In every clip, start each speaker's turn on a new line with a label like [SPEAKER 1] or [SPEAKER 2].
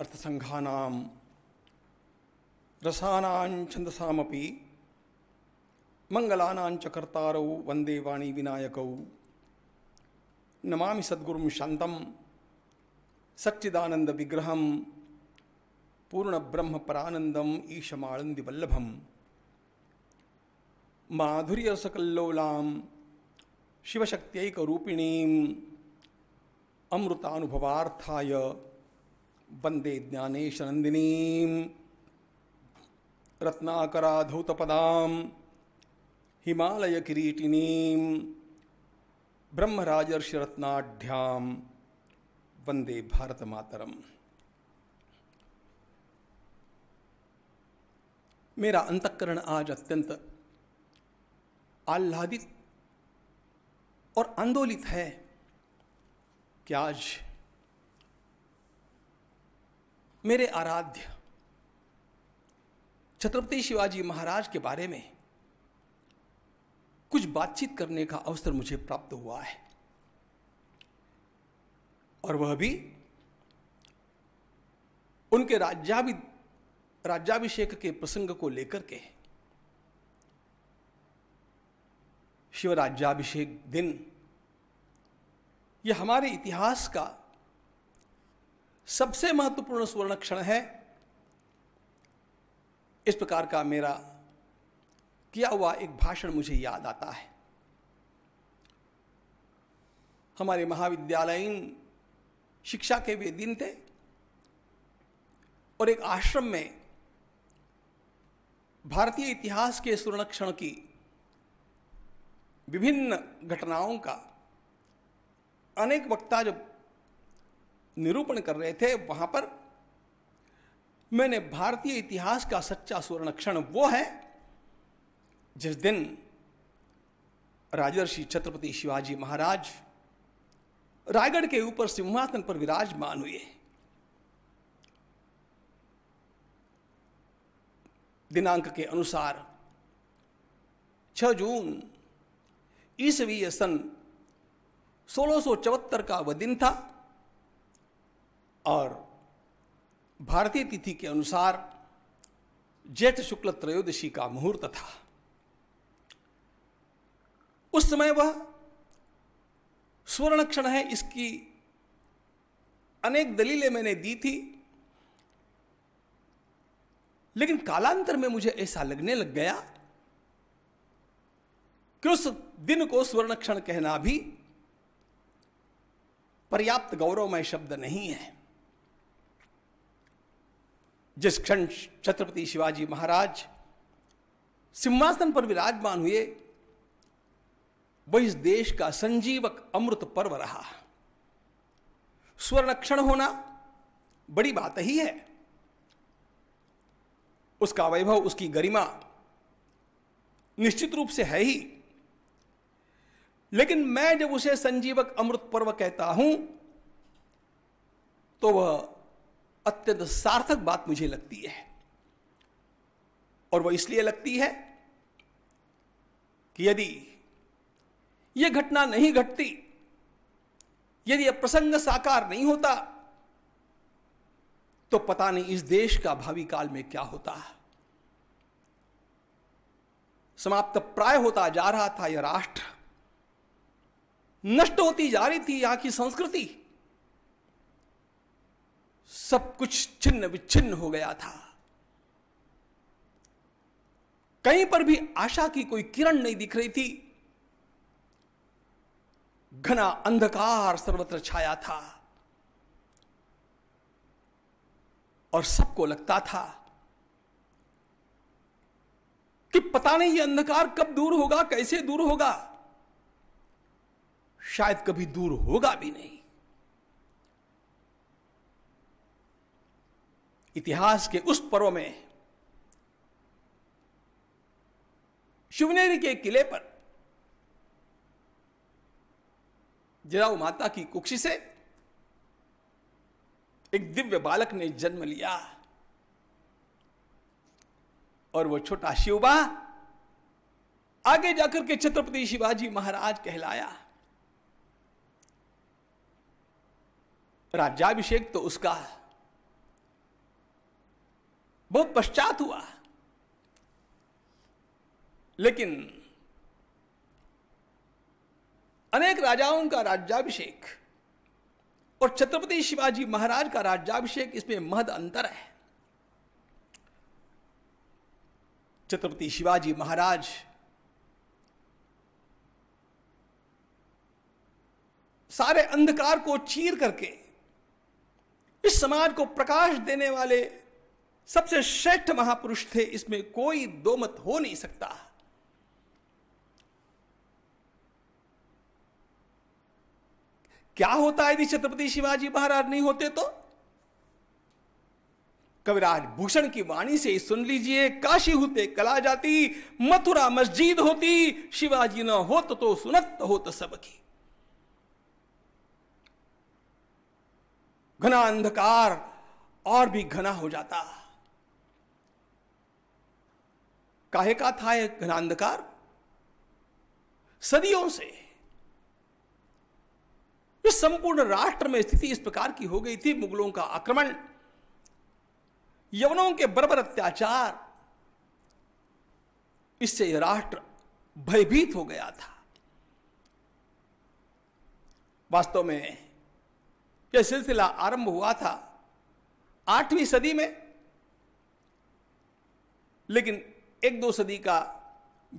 [SPEAKER 1] तेषाम् मंगलाना रसानां वंदे मङ्गलानां च कर्तारौ वन्दे वाणी विनायकौ नमामि सद्गुरुं शान्तं सच्चिदानन्दविग्रहं पूर्णब्रह्मपरानन्दम् ईशमाळन्दिवल्लभं माधुर्यसकल्लोलां शिवशक्त्यैकरूपिणीम् अमृतानुभवार्थाय वंदे नंदिनी रत्नाकराधौतपदा हिमालय किरीटिनी ब्रह्मराजर्षरत्नाढ़ वंदे भारतमातर मेरा अंतकरण आज अत्यंत आह्लादित और आंदोलित है कि आज मेरे आराध्य छत्रपति शिवाजी महाराज के बारे में कुछ बातचीत करने का अवसर मुझे प्राप्त हुआ है और वह भी उनके राज्याभि राज्याभिषेक के प्रसंग को लेकर के शिवराज्याभिषेक दिन यह हमारे इतिहास का सबसे महत्वपूर्ण सुवर्ण क्षण है इस प्रकार का मेरा किया हुआ एक भाषण मुझे याद आता है हमारे महाविद्यालयीन शिक्षा के वे दिन थे और एक आश्रम में भारतीय इतिहास के सुरक्षण की विभिन्न घटनाओं का अनेक वक्ता जब निरूपण कर रहे थे वहां पर मैंने भारतीय इतिहास का सच्चा सुवर्ण क्षण वो है जिस दिन राजर्षि छत्रपति शिवाजी महाराज रायगढ़ के ऊपर सिंहासन पर विराजमान हुए दिनांक के अनुसार 6 जून ईसवीय सन चौहत्तर का वह दिन था और भारतीय तिथि के अनुसार जेठ शुक्ल त्रयोदशी का मुहूर्त था उस समय वह स्वर्ण क्षण है इसकी अनेक दलीलें मैंने दी थी लेकिन कालांतर में मुझे ऐसा लगने लग गया कि उस दिन को स्वर्ण क्षण कहना भी पर्याप्त गौरवमय शब्द नहीं है जिस क्षण छत्रपति शिवाजी महाराज सिंहासन पर विराजमान हुए वह इस देश का संजीवक अमृत पर्व रहा स्वरक्षण होना बड़ी बात ही है उसका वैभव उसकी गरिमा निश्चित रूप से है ही लेकिन मैं जब उसे संजीवक अमृत पर्व कहता हूं तो वह अत्यंत सार्थक बात मुझे लगती है और वह इसलिए लगती है कि यदि यह घटना नहीं घटती यदि यह प्रसंग साकार नहीं होता तो पता नहीं इस देश का भावी काल में क्या होता समाप्त प्राय होता जा रहा था यह राष्ट्र नष्ट होती जा रही थी यहां की संस्कृति सब कुछ छिन्न विच्छिन्न हो गया था कहीं पर भी आशा की कोई किरण नहीं दिख रही थी घना अंधकार सर्वत्र छाया था और सबको लगता था कि पता नहीं ये अंधकार कब दूर होगा कैसे दूर होगा शायद कभी दूर होगा भी नहीं इतिहास के उस पर्व में शिवनेरी के किले पर जराऊ माता की कुक्षी से एक दिव्य बालक ने जन्म लिया और वो छोटा शिवबा आगे जाकर के छत्रपति शिवाजी महाराज कहलाया राज्याभिषेक तो उसका बहुत पश्चात हुआ लेकिन अनेक राजाओं का राज्याभिषेक और छत्रपति शिवाजी महाराज का राज्याभिषेक इसमें महद अंतर है छत्रपति शिवाजी महाराज सारे अंधकार को चीर करके इस समाज को प्रकाश देने वाले सबसे श्रेष्ठ महापुरुष थे इसमें कोई दो मत हो नहीं सकता क्या होता यदि छत्रपति शिवाजी महाराज नहीं होते तो कविराज भूषण की वाणी से सुन लीजिए काशी होते कला जाती मथुरा मस्जिद होती शिवाजी न होत तो सुनत होत सबकी घना अंधकार और भी घना हो जाता काहे का था यह अंधकार सदियों से इस संपूर्ण राष्ट्र में स्थिति इस प्रकार की हो गई थी मुगलों का आक्रमण यवनों के बर्बर अत्याचार इससे यह राष्ट्र भयभीत हो गया था वास्तव में यह सिलसिला आरंभ हुआ था आठवीं सदी में लेकिन एक दो सदी का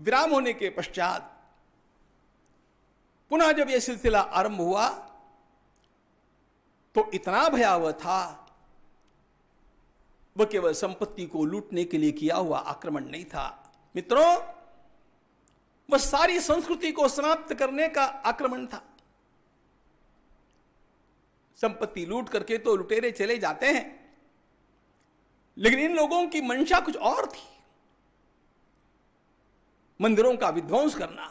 [SPEAKER 1] विराम होने के पश्चात पुनः जब यह सिलसिला आरंभ हुआ तो इतना भयावह था वह केवल संपत्ति को लूटने के लिए किया हुआ आक्रमण नहीं था मित्रों वह सारी संस्कृति को समाप्त करने का आक्रमण था संपत्ति लूट करके तो लुटेरे चले जाते हैं लेकिन इन लोगों की मंशा कुछ और थी मंदिरों का विध्वंस करना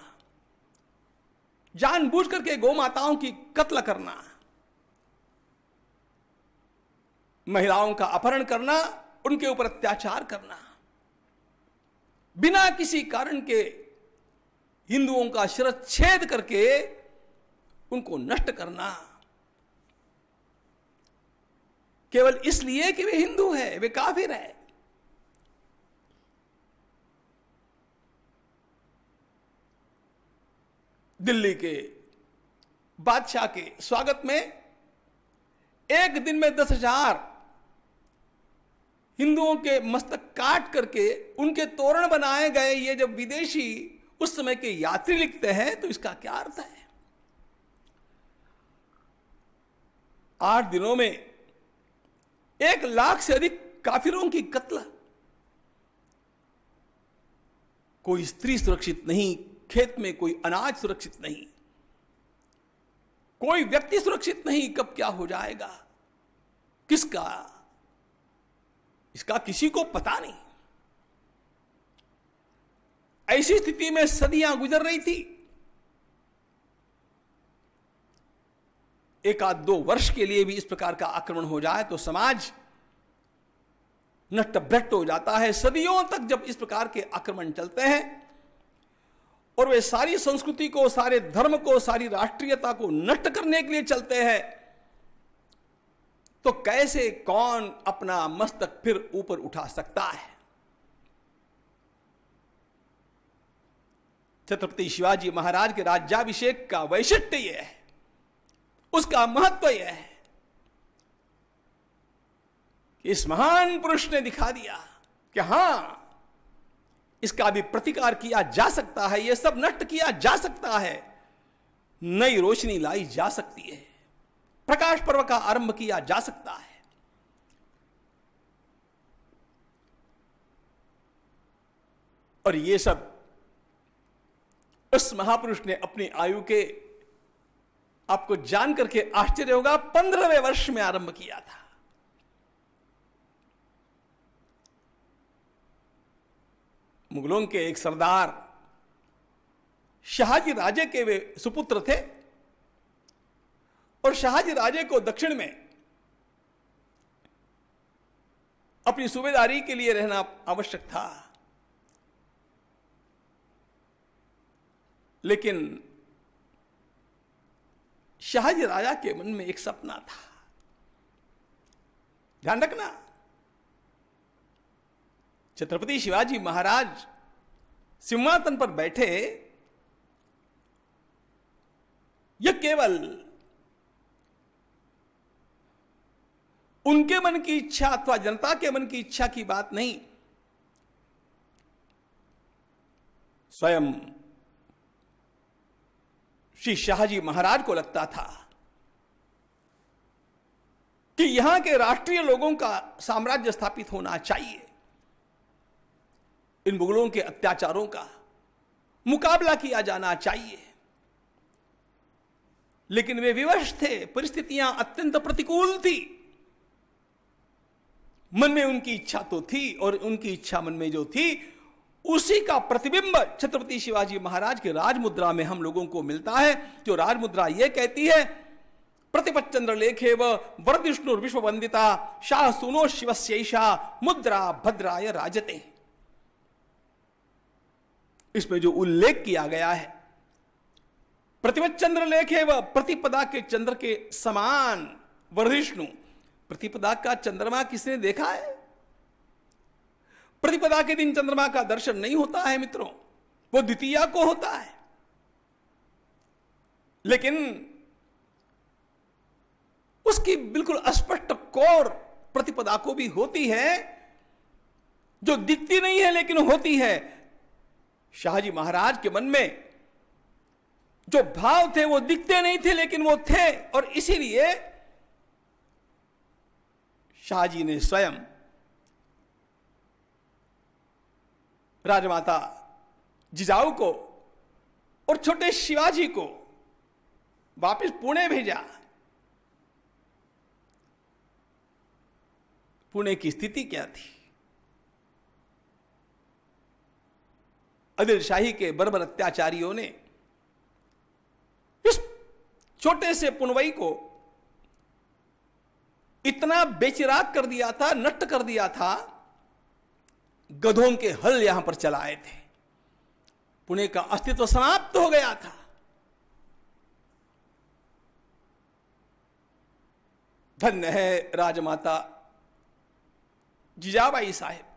[SPEAKER 1] जानबूझकर करके गौ माताओं की कत्ल करना महिलाओं का अपहरण करना उनके ऊपर अत्याचार करना बिना किसी कारण के हिंदुओं का शिरच्छेद करके उनको नष्ट करना केवल इसलिए कि वे हिंदू हैं वे काफिर हैं दिल्ली के बादशाह के स्वागत में एक दिन में दस हजार हिंदुओं के मस्तक काट करके उनके तोरण बनाए गए ये जब विदेशी उस समय के यात्री लिखते हैं तो इसका क्या अर्थ है आठ दिनों में एक लाख से अधिक काफिरों की कत्ल कोई स्त्री सुरक्षित नहीं खेत में कोई अनाज सुरक्षित नहीं कोई व्यक्ति सुरक्षित नहीं कब क्या हो जाएगा किसका इसका किसी को पता नहीं ऐसी स्थिति में सदियां गुजर रही थी एक आध दो वर्ष के लिए भी इस प्रकार का आक्रमण हो जाए तो समाज नट्ट हो जाता है सदियों तक जब इस प्रकार के आक्रमण चलते हैं और वे सारी संस्कृति को सारे धर्म को सारी राष्ट्रीयता को नष्ट करने के लिए चलते हैं तो कैसे कौन अपना मस्तक फिर ऊपर उठा सकता है छत्रपति शिवाजी महाराज के राज्याभिषेक का वैशिष्ट यह है उसका महत्व यह है इस महान पुरुष ने दिखा दिया कि हां इसका भी प्रतिकार किया जा सकता है यह सब नष्ट किया जा सकता है नई रोशनी लाई जा सकती है प्रकाश पर्व का आरंभ किया जा सकता है और यह सब उस महापुरुष ने अपनी आयु के आपको जान करके आश्चर्य होगा पंद्रहवें वर्ष में आरंभ किया था मुगलों के एक सरदार शाहजी राजे के वे सुपुत्र थे और शाहजी राजे को दक्षिण में अपनी सूबेदारी के लिए रहना आवश्यक था लेकिन शाहजी राजा के मन में एक सपना था ध्यान रखना छत्रपति शिवाजी महाराज सिंहासन पर बैठे यह केवल उनके मन की इच्छा अथवा जनता के मन की इच्छा की बात नहीं स्वयं श्री शाहजी महाराज को लगता था कि यहां के राष्ट्रीय लोगों का साम्राज्य स्थापित होना चाहिए इन मुगलों के अत्याचारों का मुकाबला किया जाना चाहिए लेकिन वे विवश थे परिस्थितियां अत्यंत प्रतिकूल थी मन में उनकी इच्छा तो थी और उनकी इच्छा मन में जो थी उसी का प्रतिबिंब छत्रपति शिवाजी महाराज के राजमुद्रा में हम लोगों को मिलता है जो राजमुद्रा यह कहती है प्रतिपत चंद्र लेखे वरदिष्णु विश्व वंदिता शाह सुनो शिवस्यैषा मुद्रा भद्राय राजते इसमें जो उल्लेख किया गया है प्रतिपद चंद्र लेख है वह प्रतिपदा के चंद्र के समान वर्धिष्णु प्रतिपदा का चंद्रमा किसने देखा है प्रतिपदा के दिन चंद्रमा का दर्शन नहीं होता है मित्रों वो द्वितीय को होता है लेकिन उसकी बिल्कुल स्पष्ट कोर प्रतिपदा को भी होती है जो दिखती नहीं है लेकिन होती है शाहजी महाराज के मन में जो भाव थे वो दिखते नहीं थे लेकिन वो थे और इसीलिए शाहजी ने स्वयं राजमाता जिजाऊ को और छोटे शिवाजी को वापस पुणे भेजा पुणे की स्थिति क्या थी अदिल शाही के बर्बर अत्याचारियों ने इस छोटे से पुनवई को इतना बेचिराग कर दिया था नट कर दिया था गधों के हल यहां पर चलाए थे पुणे का अस्तित्व समाप्त हो गया था धन्य है राजमाता जिजाबाई साहेब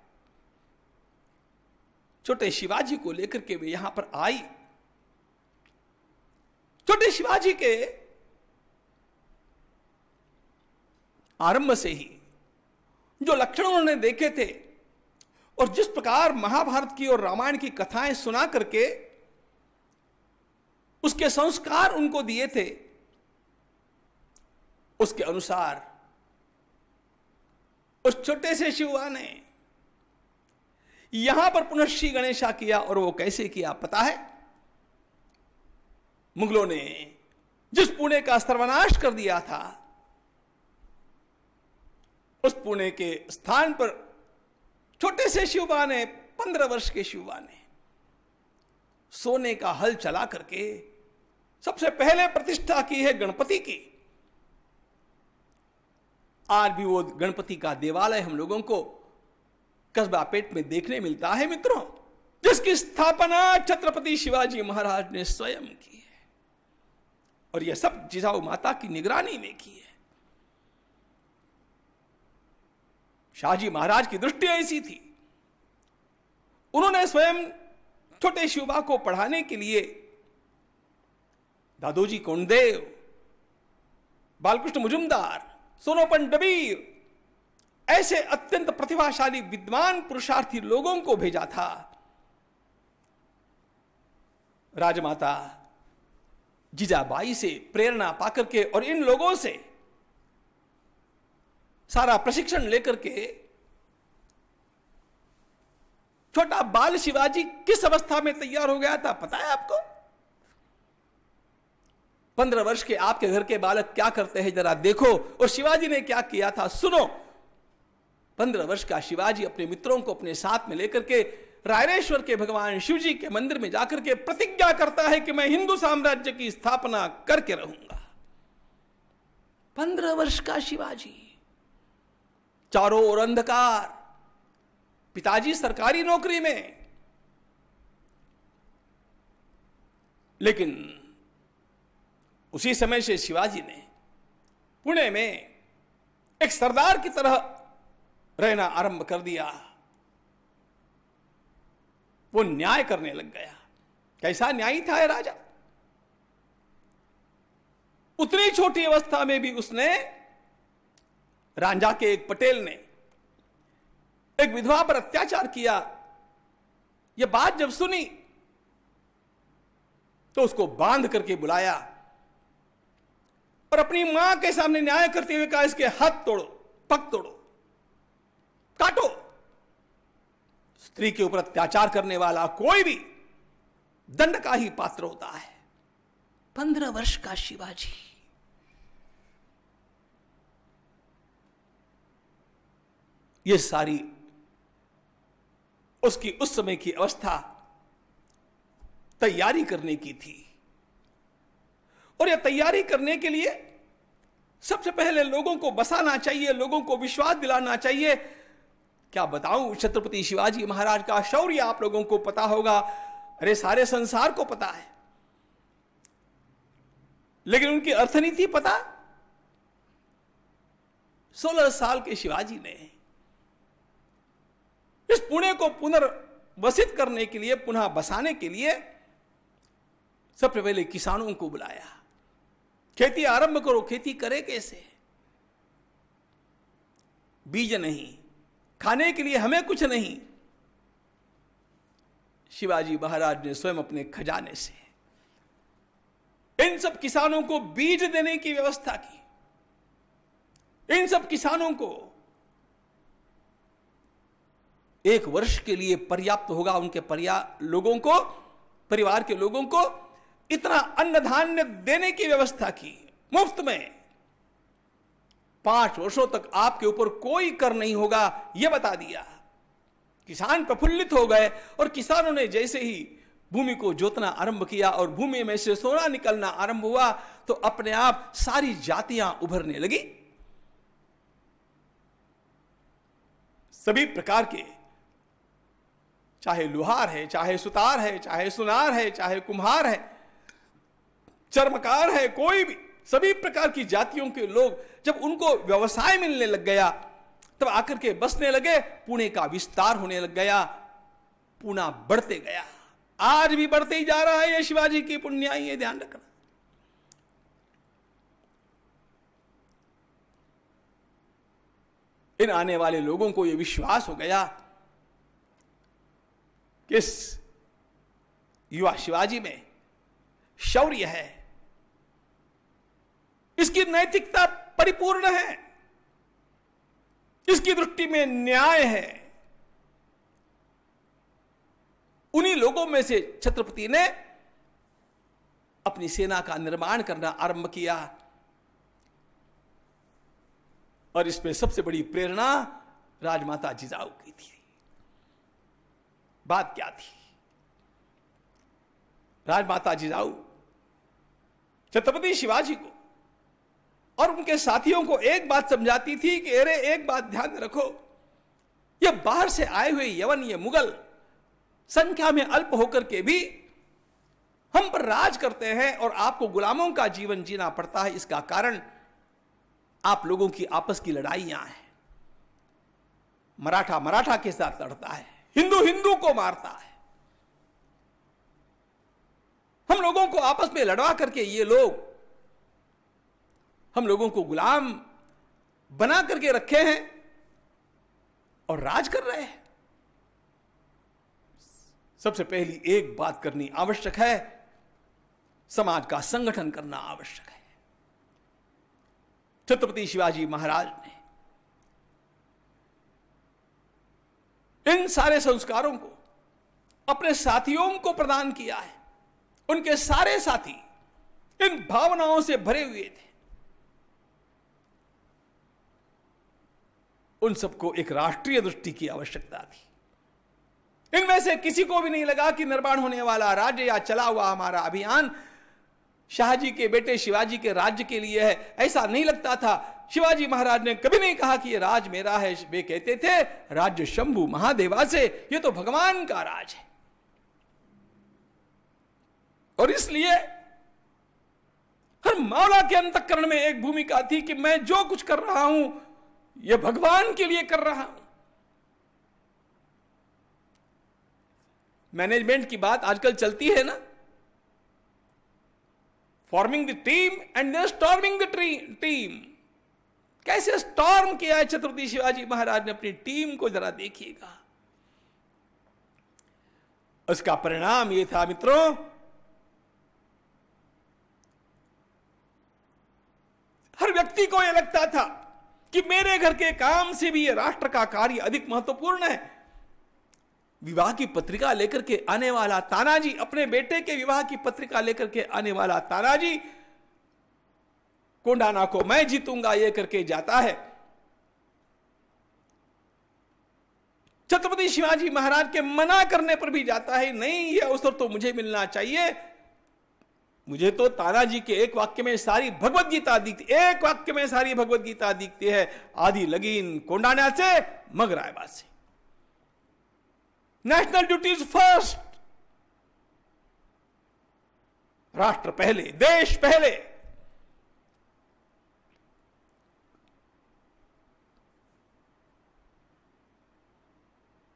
[SPEAKER 1] छोटे शिवाजी को लेकर के वे यहां पर आई छोटे शिवाजी के आरंभ से ही जो लक्षण उन्होंने देखे थे और जिस प्रकार महाभारत की और रामायण की कथाएं सुना करके उसके संस्कार उनको दिए थे उसके अनुसार उस छोटे से शिवा ने यहां पर पुनश्री गणेशा किया और वो कैसे किया पता है मुगलों ने जिस पुणे का सर्वनाश कर दिया था उस पुणे के स्थान पर छोटे से शिवबा ने पंद्रह वर्ष के शिवबा ने सोने का हल चला करके सबसे पहले प्रतिष्ठा की है गणपति की आज भी वो गणपति का देवालय हम लोगों को कस्बा पेट में देखने मिलता है मित्रों जिसकी स्थापना छत्रपति शिवाजी महाराज ने स्वयं की है और यह सब जिजाऊ माता की निगरानी में की है शाहजी महाराज की दृष्टि ऐसी थी उन्होंने स्वयं छोटे शिवबा को पढ़ाने के लिए दादोजी कोंडदेव बालकृष्ण मुजुमदार सोनोपन डबीर ऐसे अत्यंत प्रतिभाशाली विद्वान पुरुषार्थी लोगों को भेजा था राजमाता जीजाबाई से प्रेरणा पाकर के और इन लोगों से सारा प्रशिक्षण लेकर के छोटा बाल शिवाजी किस अवस्था में तैयार हो गया था पता है आपको पंद्रह वर्ष के आपके घर के बालक क्या करते हैं जरा देखो और शिवाजी ने क्या किया था सुनो पंद्रह वर्ष का शिवाजी अपने मित्रों को अपने साथ में लेकर के रायरेश्वर के भगवान शिव जी के मंदिर में जाकर के प्रतिज्ञा करता है कि मैं हिंदू साम्राज्य की स्थापना करके रहूंगा पंद्रह वर्ष का शिवाजी चारों ओर अंधकार पिताजी सरकारी नौकरी में लेकिन उसी समय से शिवाजी ने पुणे में एक सरदार की तरह रहना आरंभ कर दिया वो न्याय करने लग गया कैसा न्यायी था ये राजा उतनी छोटी अवस्था में भी उसने राजा के एक पटेल ने एक विधवा पर अत्याचार किया यह बात जब सुनी तो उसको बांध करके बुलाया और अपनी मां के सामने न्याय करते हुए कहा इसके हाथ तोड़ो पग तोड़ो काटो स्त्री के ऊपर अत्याचार करने वाला कोई भी दंड का ही पात्र होता है पंद्रह वर्ष का शिवाजी ये सारी उसकी उस समय की अवस्था तैयारी करने की थी और यह तैयारी करने के लिए सबसे पहले लोगों को बसाना चाहिए लोगों को विश्वास दिलाना चाहिए क्या बताऊं छत्रपति शिवाजी महाराज का शौर्य आप लोगों को पता होगा अरे सारे संसार को पता है लेकिन उनकी अर्थनीति पता सोलह साल के शिवाजी ने इस पुणे को पुनर्वसित करने के लिए पुनः बसाने के लिए सबसे पहले किसानों को बुलाया खेती आरंभ करो खेती करे कैसे बीज नहीं खाने के लिए हमें कुछ नहीं शिवाजी महाराज ने स्वयं अपने खजाने से इन सब किसानों को बीज देने की व्यवस्था की इन सब किसानों को एक वर्ष के लिए पर्याप्त होगा उनके पर्या लोगों को परिवार के लोगों को इतना अन्न धान्य देने की व्यवस्था की मुफ्त में पांच वर्षों तक आपके ऊपर कोई कर नहीं होगा यह बता दिया किसान प्रफुल्लित हो गए और किसानों ने जैसे ही भूमि को जोतना आरंभ किया और भूमि में से सोना निकलना आरंभ हुआ तो अपने आप सारी जातियां उभरने लगी सभी प्रकार के चाहे लुहार है चाहे सुतार है चाहे सुनार है चाहे कुम्हार है चर्मकार है कोई भी सभी प्रकार की जातियों के लोग जब उनको व्यवसाय मिलने लग गया तब आकर के बसने लगे पुणे का विस्तार होने लग गया पुणा बढ़ते गया आज भी बढ़ते ही जा रहा है यह शिवाजी की पुण्य ये ध्यान रखना इन आने वाले लोगों को यह विश्वास हो गया कि इस युवा शिवाजी में शौर्य है इसकी नैतिकता परिपूर्ण है इसकी दृष्टि में न्याय है उन्हीं लोगों में से छत्रपति ने अपनी सेना का निर्माण करना आरंभ किया और इसमें सबसे बड़ी प्रेरणा राजमाता जिजाऊ की थी बात क्या थी राजमाता जिजाऊ छत्रपति शिवाजी को और उनके साथियों को एक बात समझाती थी कि अरे एक बात ध्यान रखो ये बाहर से आए हुए यवन ये मुगल संख्या में अल्प होकर के भी हम पर राज करते हैं और आपको गुलामों का जीवन जीना पड़ता है इसका कारण आप लोगों की आपस की लड़ाइयां हैं मराठा मराठा के साथ लड़ता है हिंदू हिंदू को मारता है हम लोगों को आपस में लड़वा करके ये लोग हम लोगों को गुलाम बना करके रखे हैं और राज कर रहे हैं सबसे पहली एक बात करनी आवश्यक है समाज का संगठन करना आवश्यक है छत्रपति शिवाजी महाराज ने इन सारे संस्कारों को अपने साथियों को प्रदान किया है उनके सारे साथी इन भावनाओं से भरे हुए थे उन सबको एक राष्ट्रीय दृष्टि की आवश्यकता थी इनमें से किसी को भी नहीं लगा कि निर्माण होने वाला राज्य या चला हुआ हमारा अभियान शाहजी के बेटे शिवाजी के राज्य के लिए है ऐसा नहीं लगता था शिवाजी महाराज ने कभी नहीं कहा कि ये राज मेरा है वे कहते थे राज्य शंभु महादेवा से ये तो भगवान का राज है और इसलिए हर मौला के अंतकरण में एक भूमिका थी कि मैं जो कुछ कर रहा हूं यह भगवान के लिए कर रहा हूं मैनेजमेंट की बात आजकल चलती है ना forming the team and then storming the team कैसे स्टॉर्म किया है छत्रपति शिवाजी महाराज ने अपनी टीम को जरा देखिएगा उसका परिणाम ये था मित्रों हर व्यक्ति को यह लगता था कि मेरे घर के काम से भी ये राष्ट्र का कार्य अधिक महत्वपूर्ण है विवाह की पत्रिका लेकर के आने वाला तानाजी अपने बेटे के विवाह की पत्रिका लेकर के आने वाला तानाजी कोंडाना को मैं जीतूंगा ये करके जाता है छत्रपति शिवाजी महाराज के मना करने पर भी जाता है नहीं ये अवसर तो मुझे मिलना चाहिए मुझे तो तानाजी के एक वाक्य में सारी भगवत गीता दिखती एक वाक्य में सारी भगवत गीता दिखती है आधी लगीन कोंडाना से मग से नेशनल ड्यूटीज फर्स्ट राष्ट्र पहले देश पहले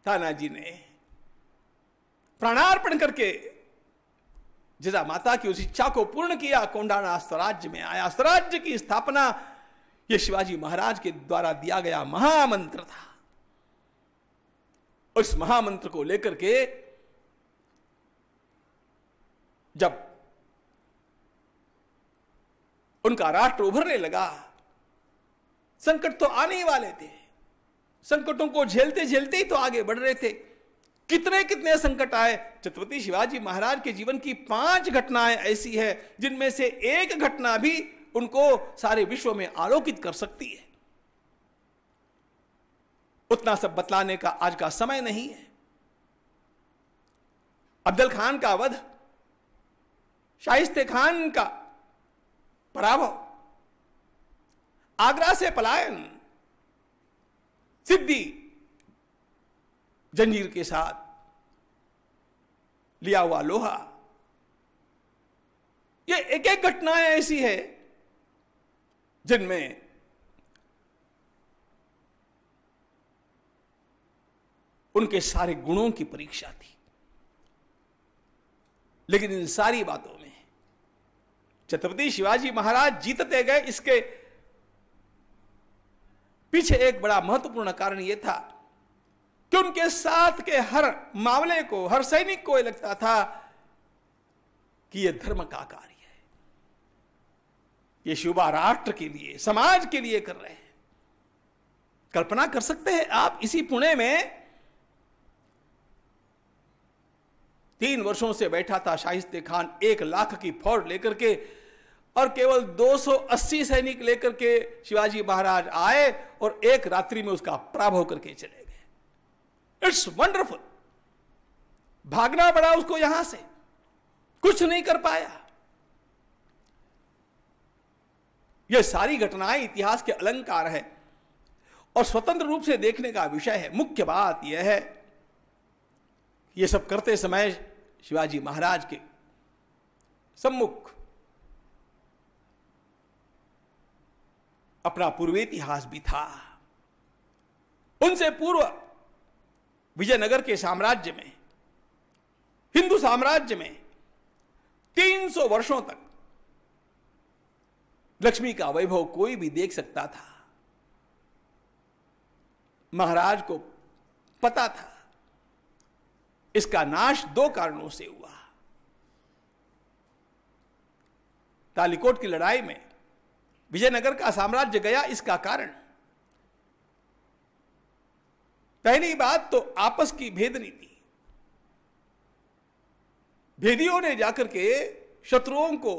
[SPEAKER 1] तानाजी ने प्राणार्पण करके जिजा माता की उस इच्छा को पूर्ण किया कोंडाणा स्वराज्य में आया स्वराज्य की स्थापना ये शिवाजी महाराज के द्वारा दिया गया महामंत्र था इस महामंत्र को लेकर के जब उनका राष्ट्र उभरने लगा संकट तो आने ही वाले थे संकटों को झेलते झेलते ही तो आगे बढ़ रहे थे कितने कितने संकट आए छत्रपति शिवाजी महाराज के जीवन की पांच घटनाएं ऐसी है जिनमें से एक घटना भी उनको सारे विश्व में आलोकित कर सकती है उतना सब बतलाने का आज का समय नहीं है अब्दुल खान का वध शाइस्ते खान का पराभव आगरा से पलायन सिद्धि जंजीर के साथ लिया हुआ लोहा ये एक एक घटनाएं ऐसी है जिनमें उनके सारे गुणों की परीक्षा थी लेकिन इन सारी बातों में छत्रपति शिवाजी महाराज जीतते गए इसके पीछे एक बड़ा महत्वपूर्ण कारण यह था कि उनके साथ के हर मामले को हर सैनिक को यह लगता था कि यह धर्म का कार्य है ये शुभा राष्ट्र के लिए समाज के लिए कर रहे हैं कल्पना कर सकते हैं आप इसी पुणे में तीन वर्षों से बैठा था शाहिस्ते खान एक लाख की फौज लेकर के और केवल 280 सैनिक लेकर के शिवाजी महाराज आए और एक रात्रि में उसका प्राभव करके चले इट्स वंडरफुल भागना पड़ा उसको यहां से कुछ नहीं कर पाया यह सारी घटनाएं इतिहास के अलंकार हैं और स्वतंत्र रूप से देखने का विषय है मुख्य बात यह है ये सब करते समय शिवाजी महाराज के सम्मुख अपना पूर्वेतिहास भी था उनसे पूर्व विजयनगर के साम्राज्य में हिंदू साम्राज्य में 300 वर्षों तक लक्ष्मी का वैभव कोई भी देख सकता था महाराज को पता था इसका नाश दो कारणों से हुआ तालिकोट की लड़ाई में विजयनगर का साम्राज्य गया इसका कारण पहली बात तो आपस की भेद नीति भेदियों ने जाकर के शत्रुओं को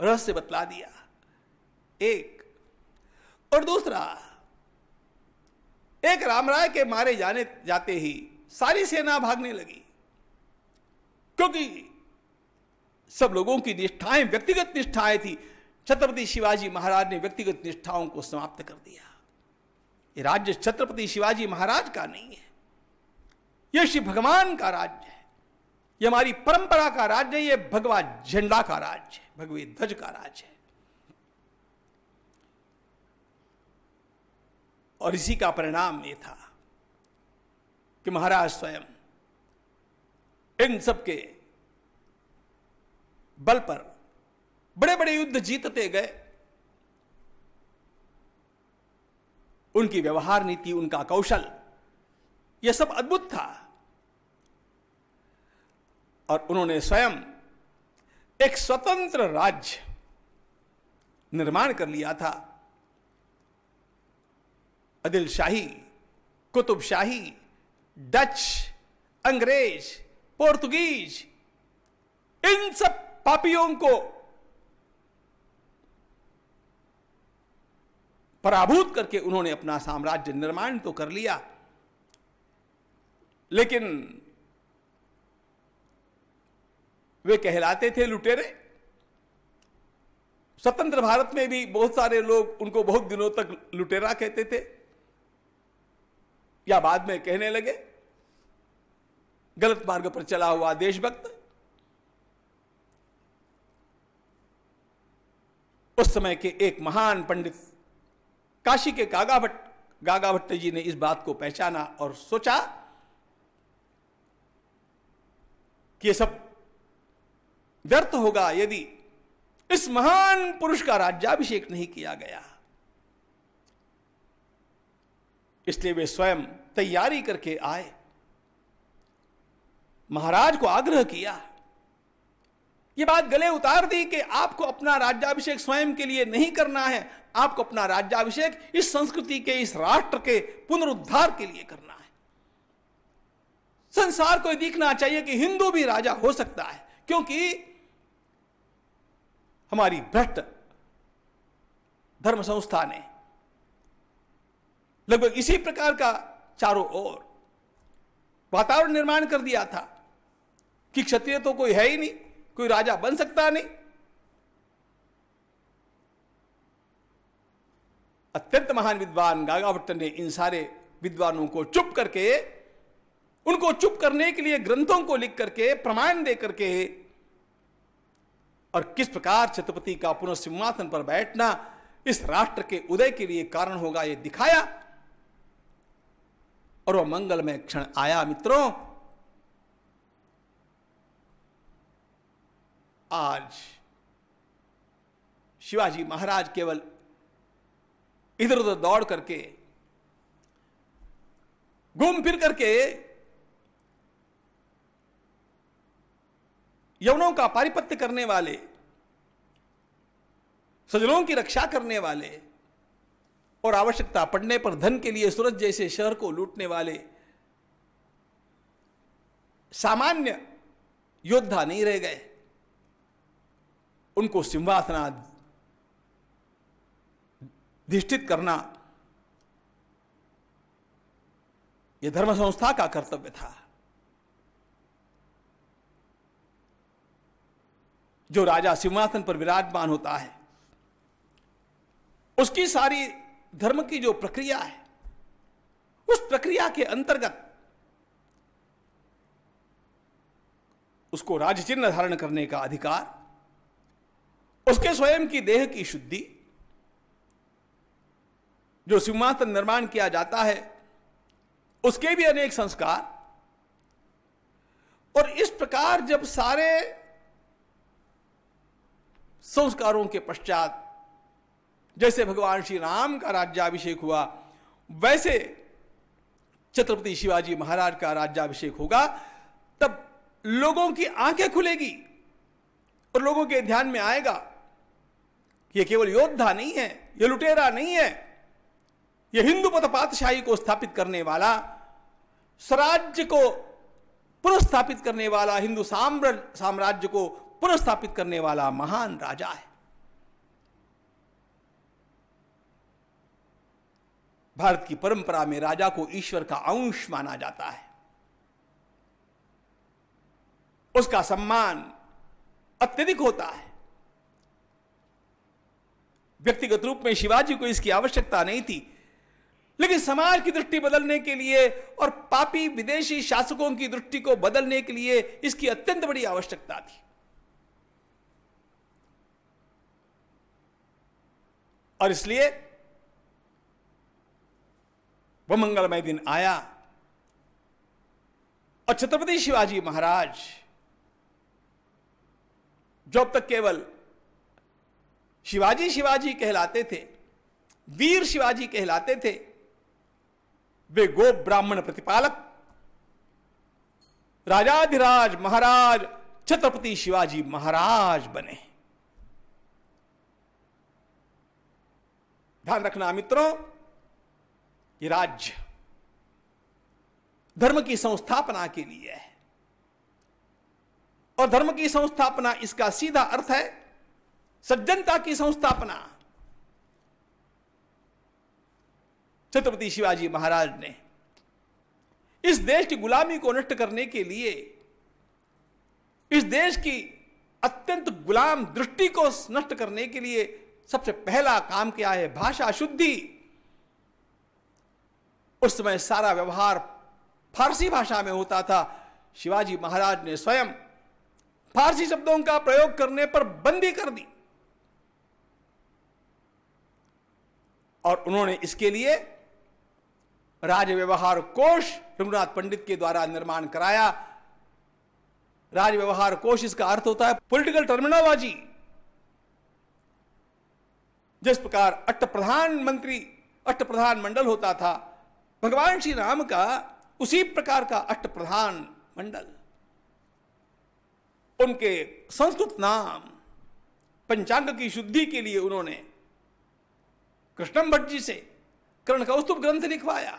[SPEAKER 1] रहस्य बतला दिया एक और दूसरा एक रामराय के मारे जाने जाते ही सारी सेना भागने लगी क्योंकि सब लोगों की निष्ठाएं व्यक्तिगत निष्ठाएं थी छत्रपति शिवाजी महाराज ने व्यक्तिगत निष्ठाओं को समाप्त कर दिया ये राज्य छत्रपति शिवाजी महाराज का नहीं है यह श्री भगवान का राज्य है ये हमारी परंपरा का राज्य है ये भगवा झंडा का राज्य है भगवी ध्वज का राज्य है और इसी का परिणाम यह था कि महाराज स्वयं इन सबके बल पर बड़े बड़े युद्ध जीतते गए उनकी व्यवहार नीति उनका कौशल यह सब अद्भुत था और उन्होंने स्वयं एक स्वतंत्र राज्य निर्माण कर लिया था अदिल शाही कुतुब शाही डच अंग्रेज पोर्तुगीज इन सब पापियों को पराभूत करके उन्होंने अपना साम्राज्य निर्माण तो कर लिया लेकिन वे कहलाते थे लुटेरे स्वतंत्र भारत में भी बहुत सारे लोग उनको बहुत दिनों तक लुटेरा कहते थे या बाद में कहने लगे गलत मार्ग पर चला हुआ देशभक्त उस समय के एक महान पंडित काशी के गागा भट्ट गागा भट्ट जी ने इस बात को पहचाना और सोचा कि ये सब व्यर्थ होगा यदि इस महान पुरुष का राज्याभिषेक नहीं किया गया इसलिए वे स्वयं तैयारी करके आए महाराज को आग्रह किया ये बात गले उतार दी कि आपको अपना राज्याभिषेक स्वयं के लिए नहीं करना है आपको अपना राज्याभिषेक इस संस्कृति के इस राष्ट्र के पुनरुद्धार के लिए करना है संसार को दिखना चाहिए कि हिंदू भी राजा हो सकता है क्योंकि हमारी भ्रष्ट धर्म संस्था ने लगभग इसी प्रकार का चारों ओर वातावरण निर्माण कर दिया था कि क्षत्रिय तो कोई है ही नहीं कोई राजा बन सकता नहीं अत्यंत महान विद्वान गागाभट्ट ने इन सारे विद्वानों को चुप करके उनको चुप करने के लिए ग्रंथों को लिख करके प्रमाण दे करके और किस प्रकार छत्रपति का पुनर्सिंहासन पर बैठना इस राष्ट्र के उदय के लिए कारण होगा यह दिखाया और वह मंगलमय क्षण आया मित्रों आज शिवाजी महाराज केवल इधर उधर दौड़ करके घूम फिर करके यवनों का पारिपत्य करने वाले सजनों की रक्षा करने वाले और आवश्यकता पड़ने पर धन के लिए सूरज जैसे शहर को लूटने वाले सामान्य योद्धा नहीं रह गए उनको धिष्ठित करना यह धर्म संस्था का कर्तव्य था जो राजा सिंहासन पर विराजमान होता है उसकी सारी धर्म की जो प्रक्रिया है उस प्रक्रिया के अंतर्गत उसको राजचिन्ह धारण करने का अधिकार उसके स्वयं की देह की शुद्धि जो सिंहासन निर्माण किया जाता है उसके भी अनेक संस्कार और इस प्रकार जब सारे संस्कारों के पश्चात जैसे भगवान श्री राम का राज्याभिषेक हुआ वैसे छत्रपति शिवाजी महाराज का राज्याभिषेक होगा तब लोगों की आंखें खुलेगी और लोगों के ध्यान में आएगा ये केवल योद्धा नहीं है ये लुटेरा नहीं है ये हिंदू पथ पातशाही को स्थापित करने वाला स्वराज्य को पुनस्थापित करने वाला हिंदू साम्राज्य साम्राज्य को पुनस्थापित करने वाला महान राजा है भारत की परंपरा में राजा को ईश्वर का अंश माना जाता है उसका सम्मान अत्यधिक होता है व्यक्तिगत रूप में शिवाजी को इसकी आवश्यकता नहीं थी लेकिन समाज की दृष्टि बदलने के लिए और पापी विदेशी शासकों की दृष्टि को बदलने के लिए इसकी अत्यंत बड़ी आवश्यकता थी और इसलिए वह मंगलमय दिन आया और छत्रपति शिवाजी महाराज जो अब तक केवल शिवाजी शिवाजी कहलाते थे वीर शिवाजी कहलाते थे वे गो ब्राह्मण प्रतिपालक राजाधिराज महाराज छत्रपति शिवाजी महाराज बने ध्यान रखना मित्रों ये राज्य धर्म की संस्थापना के लिए है और धर्म की संस्थापना इसका सीधा अर्थ है सज्जनता की संस्थापना छत्रपति शिवाजी महाराज ने इस देश की गुलामी को नष्ट करने के लिए इस देश की अत्यंत गुलाम दृष्टि को नष्ट करने के लिए सबसे पहला काम किया है भाषा शुद्धि उस समय सारा व्यवहार फारसी भाषा में होता था शिवाजी महाराज ने स्वयं फारसी शब्दों का प्रयोग करने पर बंदी कर दी और उन्होंने इसके लिए राजव्यवहार व्यवहार कोष रघुनाथ पंडित के द्वारा निर्माण कराया राजव्यवहार व्यवहार कोष इसका अर्थ होता है पॉलिटिकल टर्मिनोलॉजी जिस प्रकार अट्ट प्रधानमंत्री अट्ट प्रधान मंडल होता था भगवान श्री राम का उसी प्रकार का अट्ट प्रधान मंडल उनके संस्कृत नाम पंचांग की शुद्धि के लिए उन्होंने कृष्णम भट्ट जी से कर्ण कौस्तुभ ग्रंथ लिखवाया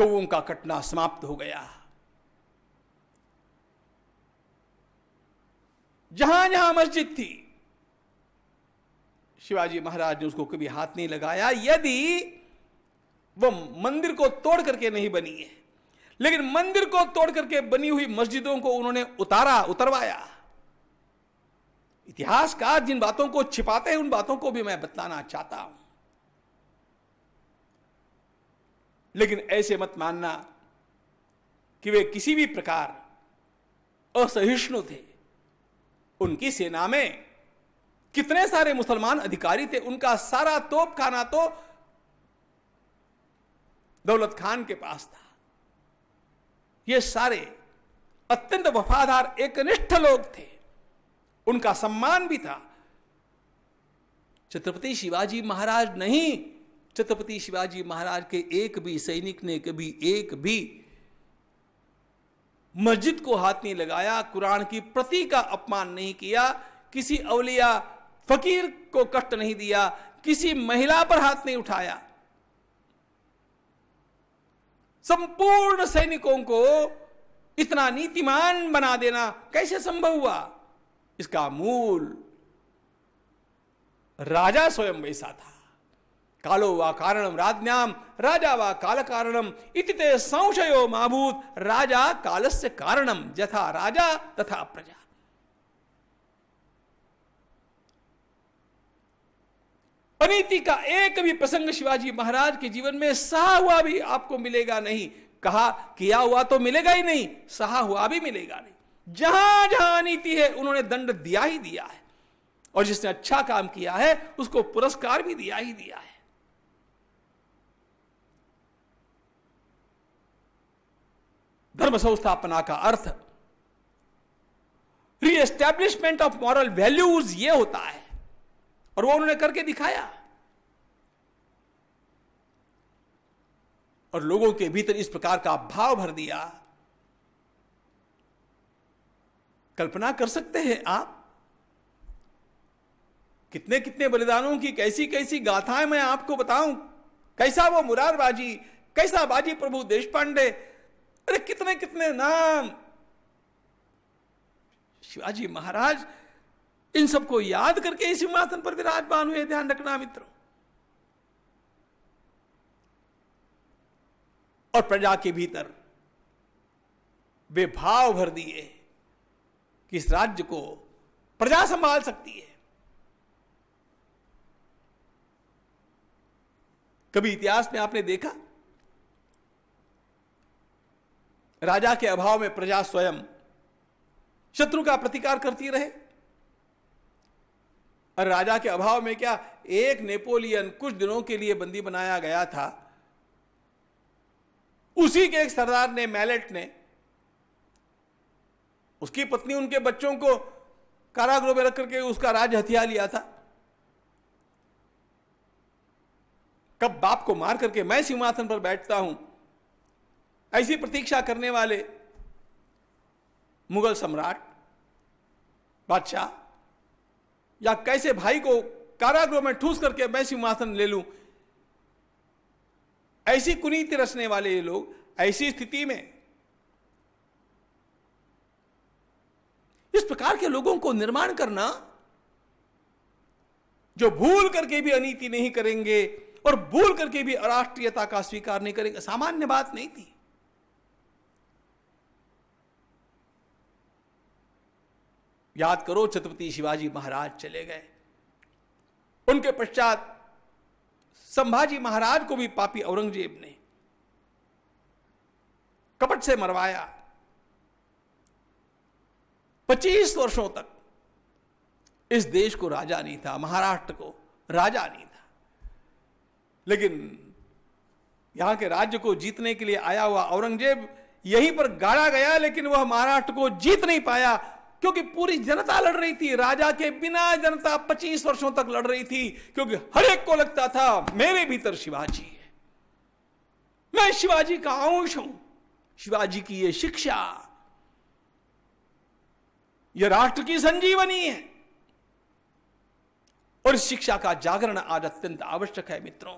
[SPEAKER 1] गौं का कटना समाप्त हो गया जहां जहां मस्जिद थी शिवाजी महाराज ने उसको कभी हाथ नहीं लगाया यदि वह मंदिर को तोड़ करके नहीं बनी है लेकिन मंदिर को तोड़ करके बनी हुई मस्जिदों को उन्होंने उतारा उतरवाया इतिहासकार जिन बातों को छिपाते हैं उन बातों को भी मैं बतलाना चाहता हूं लेकिन ऐसे मत मानना कि वे किसी भी प्रकार असहिष्णु थे उनकी सेना में कितने सारे मुसलमान अधिकारी थे उनका सारा तोप खाना तो दौलत खान के पास था ये सारे अत्यंत वफादार एकनिष्ठ लोग थे उनका सम्मान भी था छत्रपति शिवाजी महाराज नहीं छत्रपति शिवाजी महाराज के एक भी सैनिक ने कभी एक भी मस्जिद को हाथ नहीं लगाया कुरान की प्रति का अपमान नहीं किया किसी अवलिया फकीर को कष्ट नहीं दिया किसी महिला पर हाथ नहीं उठाया संपूर्ण सैनिकों को इतना नीतिमान बना देना कैसे संभव हुआ इसका मूल राजा स्वयं वैसा था कालो व कारणम राजम राजा व काल कारणम इतिते संशयो महाभूत राजा कालस्य कारणम यथा राजा तथा प्रजा अनीति का एक भी प्रसंग शिवाजी महाराज के जीवन में सहा हुआ भी आपको मिलेगा नहीं कहा किया हुआ तो मिलेगा ही नहीं सहा हुआ भी मिलेगा नहीं जहां जहां नीति है उन्होंने दंड दिया ही दिया है और जिसने अच्छा काम किया है उसको पुरस्कार भी दिया ही दिया है धर्म संस्थापना का अर्थ री एस्टैब्लिशमेंट ऑफ मॉरल वैल्यूज ये होता है और वो उन्होंने करके दिखाया और लोगों के भीतर इस प्रकार का भाव भर दिया कल्पना कर सकते हैं आप कितने कितने बलिदानों की कैसी कैसी गाथाएं मैं आपको बताऊं कैसा वो मुरार बाजी कैसा बाजी प्रभु देश पांडे अरे कितने कितने नाम शिवाजी महाराज इन सबको याद करके इस सिंहासन पर विराजमान हुए ध्यान रखना मित्रों और प्रजा के भीतर वे भाव भर दिए कि इस राज्य को प्रजा संभाल सकती है कभी इतिहास में आपने देखा राजा के अभाव में प्रजा स्वयं शत्रु का प्रतिकार करती रहे और राजा के अभाव में क्या एक नेपोलियन कुछ दिनों के लिए बंदी बनाया गया था उसी के एक सरदार ने मैलेट ने उसकी पत्नी उनके बच्चों को कारागृह में रख करके उसका राज हथिया लिया था कब बाप को मार करके मैं सिंहासन पर बैठता हूं ऐसी प्रतीक्षा करने वाले मुगल सम्राट बादशाह या कैसे भाई को कारागृह में ठूस करके मैं सिंहासन ले लूं ऐसी कुनीति रचने वाले ये लोग ऐसी स्थिति में इस प्रकार के लोगों को निर्माण करना जो भूल करके भी अनीति नहीं करेंगे और भूल करके भी अराष्ट्रीयता का स्वीकार नहीं करेंगे सामान्य बात नहीं थी याद करो छत्रपति शिवाजी महाराज चले गए उनके पश्चात संभाजी महाराज को भी पापी औरंगजेब ने कपट से मरवाया पच्चीस वर्षों तक इस देश को राजा नहीं था महाराष्ट्र को राजा नहीं था लेकिन यहां के राज्य को जीतने के लिए आया हुआ औरंगजेब यहीं पर गाड़ा गया लेकिन वह महाराष्ट्र को जीत नहीं पाया क्योंकि पूरी जनता लड़ रही थी राजा के बिना जनता 25 वर्षों तक लड़ रही थी क्योंकि हर एक को लगता था मेरे भीतर शिवाजी है मैं शिवाजी का अंश हूं शिवाजी की यह शिक्षा यह राष्ट्र की संजीवनी है और शिक्षा का जागरण आज अत्यंत आवश्यक है मित्रों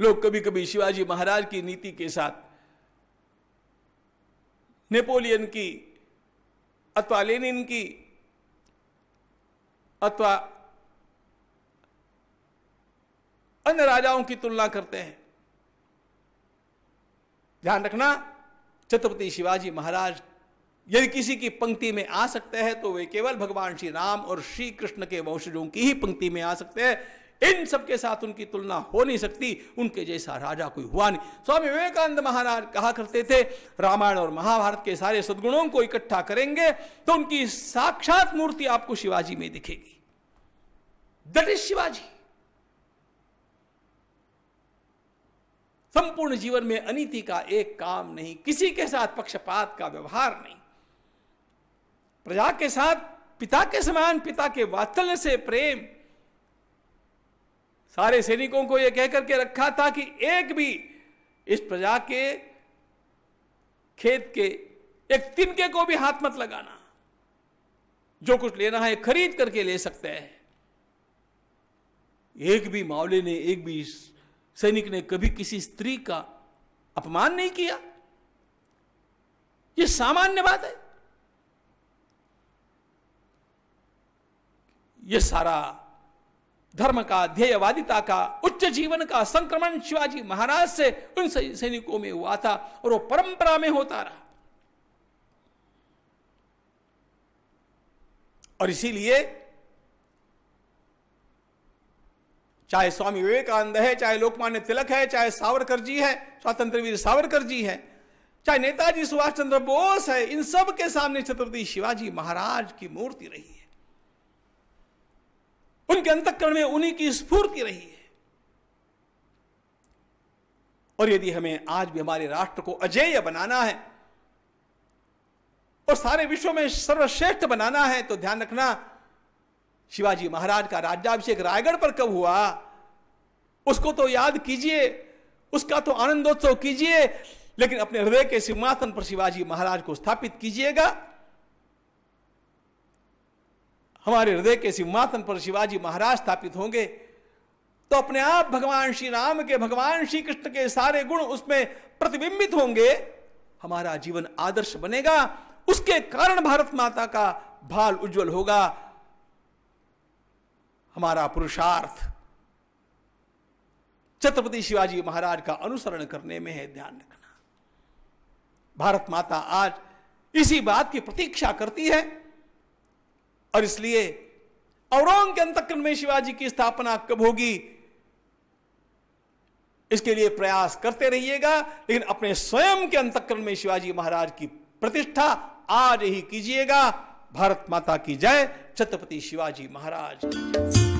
[SPEAKER 1] लोग कभी कभी शिवाजी महाराज की नीति के साथ नेपोलियन की अथवा लेनिन की अथवा अन्य राजाओं की तुलना करते हैं ध्यान रखना छत्रपति शिवाजी महाराज यदि किसी की पंक्ति में आ सकते हैं तो वे केवल भगवान श्री राम और श्री कृष्ण के वंशजों की ही पंक्ति में आ सकते हैं इन सबके साथ उनकी तुलना हो नहीं सकती उनके जैसा राजा कोई हुआ नहीं स्वामी विवेकानंद महाराज कहा करते थे रामायण और महाभारत के सारे सदगुणों को इकट्ठा करेंगे तो उनकी साक्षात मूर्ति आपको शिवाजी में दिखेगी दट इज शिवाजी संपूर्ण जीवन में अनिति का एक काम नहीं किसी के साथ पक्षपात का व्यवहार नहीं प्रजा के साथ पिता के समान पिता के वात्सल्य से प्रेम सारे सैनिकों को यह कह कहकर के रखा था कि एक भी इस प्रजा के खेत के एक तिनके को भी हाथ मत लगाना जो कुछ लेना है खरीद करके ले सकते हैं एक भी मावले ने एक भी सैनिक ने कभी किसी स्त्री का अपमान नहीं किया यह सामान्य बात है यह सारा धर्म का ध्येयवादिता का उच्च जीवन का संक्रमण शिवाजी महाराज से उन सैनिकों में हुआ था और वो परंपरा में होता रहा और इसीलिए चाहे स्वामी विवेकानंद है चाहे लोकमान्य तिलक है चाहे सावरकर जी है स्वातंत्र वीर सावरकर जी है चाहे नेताजी सुभाष चंद्र बोस है इन सब के सामने छत्रपति शिवाजी महाराज की मूर्ति रही है उनके अंतकरण में उन्हीं की स्फूर्ति रही है और यदि हमें आज भी हमारे राष्ट्र को अजेय बनाना है और सारे विश्व में सर्वश्रेष्ठ बनाना है तो ध्यान रखना शिवाजी महाराज का राज्याभिषेक रायगढ़ पर कब हुआ उसको तो याद कीजिए उसका तो आनंदोत्सव कीजिए लेकिन अपने हृदय के सिंहासन पर शिवाजी महाराज को स्थापित कीजिएगा हमारे हृदय के सिंहासन पर शिवाजी महाराज स्थापित होंगे तो अपने आप भगवान श्री राम के भगवान श्री कृष्ण के सारे गुण उसमें प्रतिबिंबित होंगे हमारा जीवन आदर्श बनेगा उसके कारण भारत माता का भाल उज्जवल होगा हमारा पुरुषार्थ छत्रपति शिवाजी महाराज का अनुसरण करने में है ध्यान रखना भारत माता आज इसी बात की प्रतीक्षा करती है और इसलिए औरंग के अंतकरण में शिवाजी की स्थापना कब होगी इसके लिए प्रयास करते रहिएगा लेकिन अपने स्वयं के अंतकरण में शिवाजी महाराज की प्रतिष्ठा आज ही कीजिएगा भारत माता की जय छत्रपति शिवाजी महाराज की जय